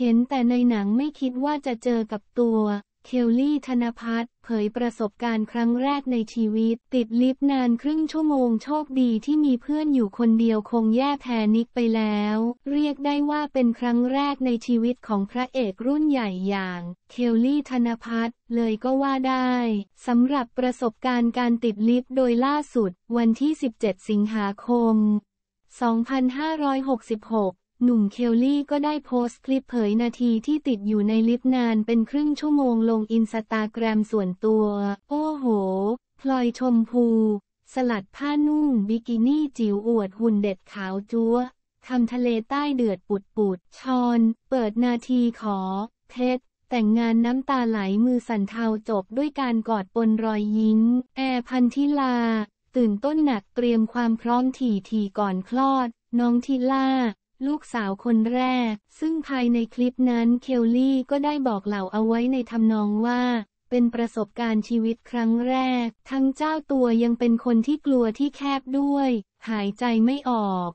เห็นแต่ในหนังไม่คิดว่าจะเจอกับตัว เคลลี่ธนพัฒน์เผยประสบการณ์ครั้งแรกในชีวิต ติดลิฟต์นานครึ่งชั่วโมงโชคดีที่มีเพื่อนอยู่คนเดียวคงแย่แพนิกไปแล้ว เรียกได้ว่าเป็นครั้งแรกในชีวิตของพระเอกรุ่นใหญ่อย่างเคลลี่ธนพัฒน์เลยก็ว่าได้สำหรับประสบการณ์การติดลิฟต์โดยล่าสุด วันที่ 17 สิงหาคม 2566หนุ่มเคลลี่ก็ได้โพสต์คลิปเผยนาทีที่ติดอยู่ในลิฟต์นานเป็นครึ่งชั่วโมงลงอินสตาแกรมส่วนตัว โอ้โห พลอยชมพู สลัดผ้านุ่งบิกินี่จิ๋วอวดหุ่นเด็ดขาวจั๊วคำทะเลใต้เดือดปุดปุดชอน เปิดนาทีขอเพชรแต่งงานน้ำตาไหลมือสันเทาจบด้วยการกอดปนรอยยิ้มแอร์พันธิลา ตื่นต้นหนักเตรียมความพร้อมถี่ถี่ก่อนคลอด น้องทิล่าลูกสาวคนแรก ซึ่งภายในคลิปนั้นเคลลี่ก็ได้บอกเหล่าเอาไว้ในทำนองว่า เป็นประสบการณ์ชีวิตครั้งแรก ทั้งเจ้าตัวยังเป็นคนที่กลัวที่แคบด้วย หายใจไม่ออก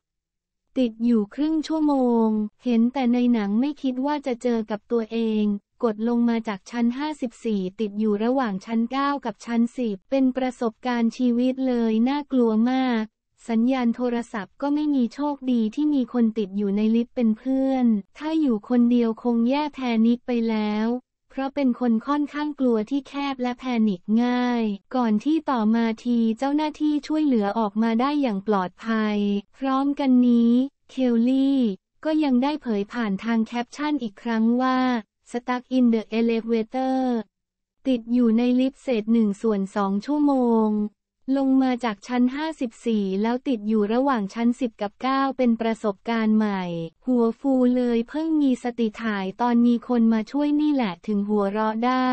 ติดอยู่ครึ่งชั่วโมง เห็นแต่ในหนังไม่คิดว่าจะเจอกับตัวเอง กดลงมาจากชั้น54ติดอยู่ระหว่างชั้น9กับชั้น10เป็นประสบการณ์ชีวิตเลยน่ากลัวมากสัญญาณโทรศัพท์ก็ไม่มีโชคดีที่มีคนติดอยู่ในลิฟต์เป็นเพื่อน ถ้าอยู่คนเดียวคงแย่แพนิคไปแล้ว เพราะเป็นคนค่อนข้างกลัวที่แคบและแพนิคง่าย ก่อนที่ต่อมาทีเจ้าหน้าที่ช่วยเหลือออกมาได้อย่างปลอดภัย พร้อมกันนี้เคลลี่ก็ยังได้เผยผ่านทางแคปชั่นอีกครั้งว่า stuck in the elevator ติดอยู่ในลิฟต์เศษหนึ่งส่วนสองชั่วโมงลงมาจากชั้น 54 แล้วติดอยู่ระหว่างชั้น 10 กับ 9 เป็นประสบการณ์ใหม่ หัวฟูเลยเพิ่งมีสติถ่ายตอนมีคนมาช่วยนี่แหละถึงหัวเราะได้